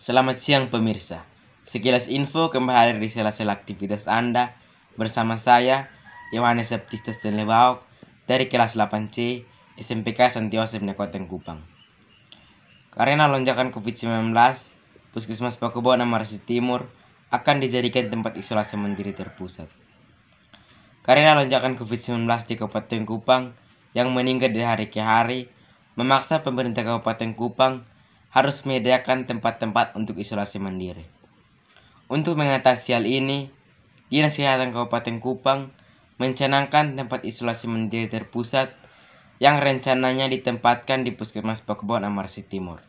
Selamat siang pemirsa. Sekilas info kembali di sela-sela aktivitas Anda bersama saya Yohanes Septistus Lebaok dari kelas 8C SMPK Santiosep Nekoteng Kupang. Karena lonjakan COVID-19, Puskesmas Pakubo Marasi Timur akan dijadikan tempat isolasi mandiri terpusat. Karena lonjakan COVID-19 di Kabupaten Kupang yang meningkat dari hari ke hari, memaksa pemerintah Kabupaten Kupang harus menyediakan tempat-tempat untuk isolasi mandiri. Untuk mengatasi hal ini, Dinas Kesehatan Kabupaten Kupang mencanangkan tempat isolasi mandiri terpusat yang rencananya ditempatkan di Puskesmas Pekebon Amarsi Timur.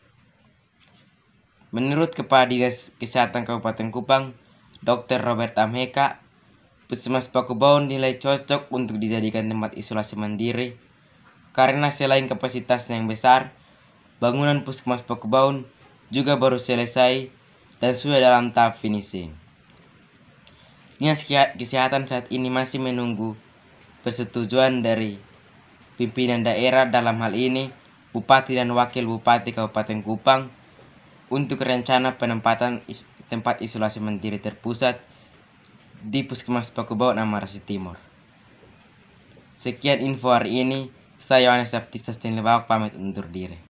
Menurut Kepala Dinas Kesehatan Kabupaten Kupang, Dr. Robert Amheka, Puskesmas Pakubau nilai cocok untuk dijadikan tempat isolasi mandiri karena selain kapasitasnya yang besar, Bangunan Puskesmas Pekebaun juga baru selesai dan sudah dalam tahap finishing. Dinas Kesehatan saat ini masih menunggu persetujuan dari pimpinan daerah dalam hal ini Bupati dan Wakil Bupati Kabupaten Kupang untuk rencana penempatan tempat isolasi mandiri terpusat di Puskesmas Pakubau Amarasi Timur. Sekian info hari ini. Saya Yohanes Baptista Stenlebak pamit undur diri.